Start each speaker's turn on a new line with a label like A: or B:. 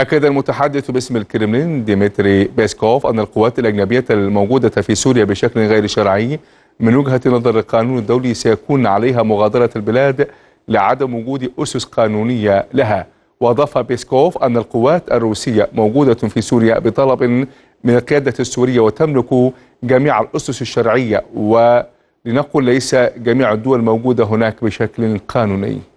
A: أكد المتحدث باسم الكرملين ديمتري بيسكوف أن القوات الأجنبية الموجودة في سوريا بشكل غير شرعي من وجهة نظر القانون الدولي سيكون عليها مغادرة البلاد لعدم وجود أسس قانونية لها وأضاف بيسكوف أن القوات الروسية موجودة في سوريا بطلب من القيادة السورية وتملك جميع الأسس الشرعية ولنقل ليس جميع الدول موجودة هناك بشكل قانوني